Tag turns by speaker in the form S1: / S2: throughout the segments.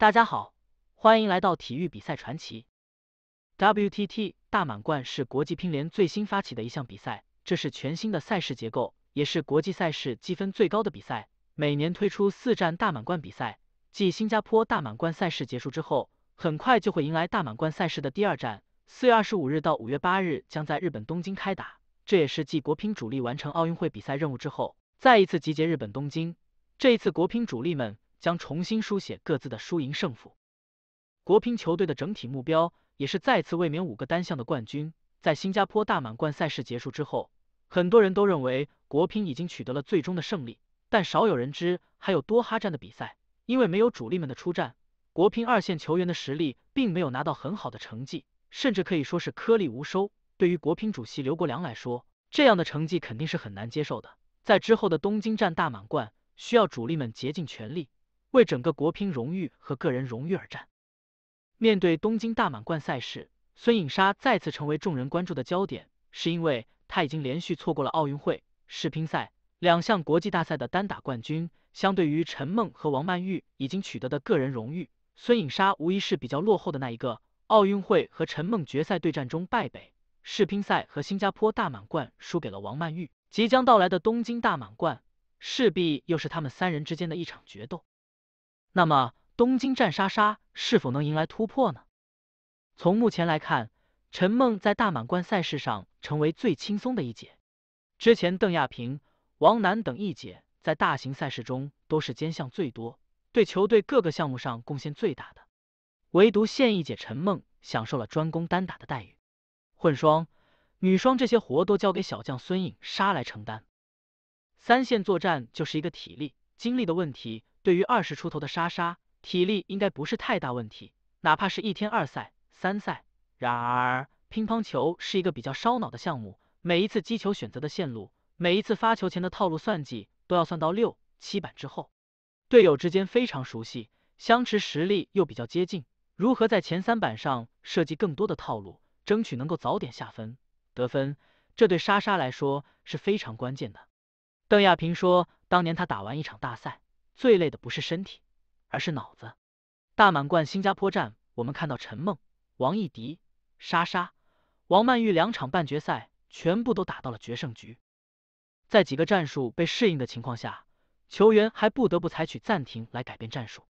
S1: 大家好，欢迎来到体育比赛传奇。WTT 大满贯是国际乒联最新发起的一项比赛，这是全新的赛事结构，也是国际赛事积分最高的比赛。每年推出四站大满贯比赛，继新加坡大满贯赛事结束之后，很快就会迎来大满贯赛事的第二站。四月二十五日到五月八日，将在日本东京开打。这也是继国乒主力完成奥运会比赛任务之后，再一次集结日本东京。这一次，国乒主力们。将重新书写各自的输赢胜负。国乒球队的整体目标也是再次卫冕五个单项的冠军。在新加坡大满贯赛事结束之后，很多人都认为国乒已经取得了最终的胜利，但少有人知还有多哈站的比赛。因为没有主力们的出战，国乒二线球员的实力并没有拿到很好的成绩，甚至可以说是颗粒无收。对于国乒主席刘国梁来说，这样的成绩肯定是很难接受的。在之后的东京站大满贯，需要主力们竭尽全力。为整个国乒荣誉和个人荣誉而战。面对东京大满贯赛事，孙颖莎再次成为众人关注的焦点，是因为她已经连续错过了奥运会、世乒赛两项国际大赛的单打冠军。相对于陈梦和王曼玉已经取得的个人荣誉，孙颖莎无疑是比较落后的那一个。奥运会和陈梦决赛对战中败北，世乒赛和新加坡大满贯输给了王曼玉。即将到来的东京大满贯势必又是他们三人之间的一场决斗。那么，东京战莎莎是否能迎来突破呢？从目前来看，陈梦在大满贯赛事上成为最轻松的一姐。之前邓亚萍、王楠等一姐在大型赛事中都是兼项最多，对球队各个项目上贡献最大的。唯独现役姐陈梦享受了专攻单打的待遇，混双、女双这些活都交给小将孙颖莎来承担。三线作战就是一个体力、精力的问题。对于二十出头的莎莎，体力应该不是太大问题，哪怕是一天二赛、三赛。然而，乒乓球是一个比较烧脑的项目，每一次击球选择的线路，每一次发球前的套路算计，都要算到六、七板之后。队友之间非常熟悉，相持实力又比较接近，如何在前三板上设计更多的套路，争取能够早点下分、得分，这对莎莎来说是非常关键的。邓亚萍说，当年她打完一场大赛。最累的不是身体，而是脑子。大满贯新加坡站，我们看到陈梦、王艺迪、莎莎、王曼玉两场半决赛全部都打到了决胜局。在几个战术被适应的情况下，球员还不得不采取暂停来改变战术。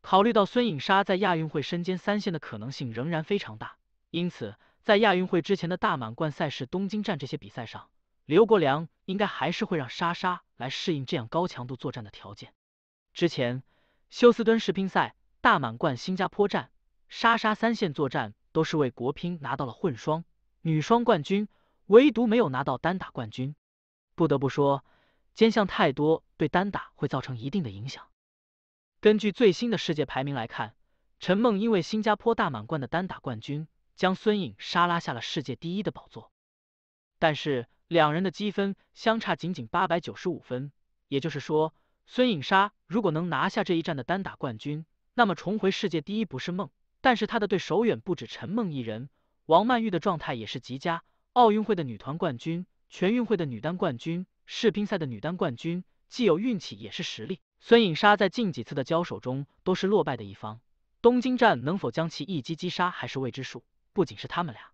S1: 考虑到孙颖莎在亚运会身兼三线的可能性仍然非常大，因此在亚运会之前的大满贯赛事东京站这些比赛上，刘国梁应该还是会让莎莎来适应这样高强度作战的条件。之前休斯敦世乒赛、大满贯、新加坡站、莎莎三线作战，都是为国乒拿到了混双、女双冠军，唯独没有拿到单打冠军。不得不说，兼项太多对单打会造成一定的影响。根据最新的世界排名来看，陈梦因为新加坡大满贯的单打冠军，将孙颖莎拉下了世界第一的宝座。但是两人的积分相差仅仅八百九十五分，也就是说孙颖莎。如果能拿下这一战的单打冠军，那么重回世界第一不是梦。但是他的对手远不止陈梦一人，王曼玉的状态也是极佳。奥运会的女团冠军，全运会的女单冠军，世乒赛的女单冠军，既有运气，也是实力。孙颖莎在近几次的交手中都是落败的一方，东京站能否将其一击击杀还是未知数。不仅是他们俩，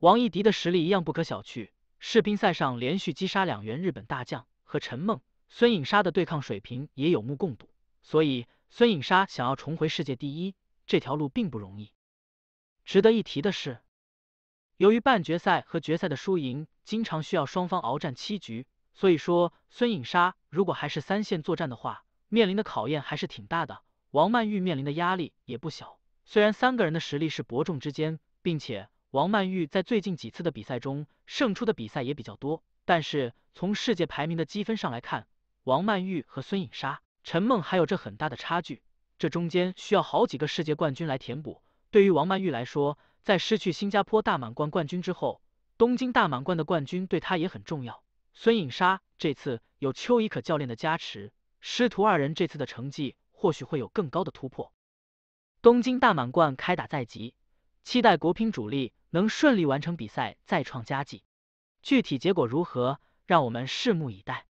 S1: 王艺迪的实力一样不可小觑，世乒赛上连续击杀两员日本大将和陈梦。孙颖莎的对抗水平也有目共睹，所以孙颖莎想要重回世界第一这条路并不容易。值得一提的是，由于半决赛和决赛的输赢经常需要双方鏖战七局，所以说孙颖莎如果还是三线作战的话，面临的考验还是挺大的。王曼玉面临的压力也不小。虽然三个人的实力是伯仲之间，并且王曼玉在最近几次的比赛中胜出的比赛也比较多，但是从世界排名的积分上来看，王曼玉和孙颖莎、陈梦还有这很大的差距，这中间需要好几个世界冠军来填补。对于王曼玉来说，在失去新加坡大满贯冠军之后，东京大满贯的冠军对她也很重要。孙颖莎这次有邱贻可教练的加持，师徒二人这次的成绩或许会有更高的突破。东京大满贯开打在即，期待国乒主力能顺利完成比赛，再创佳绩。具体结果如何，让我们拭目以待。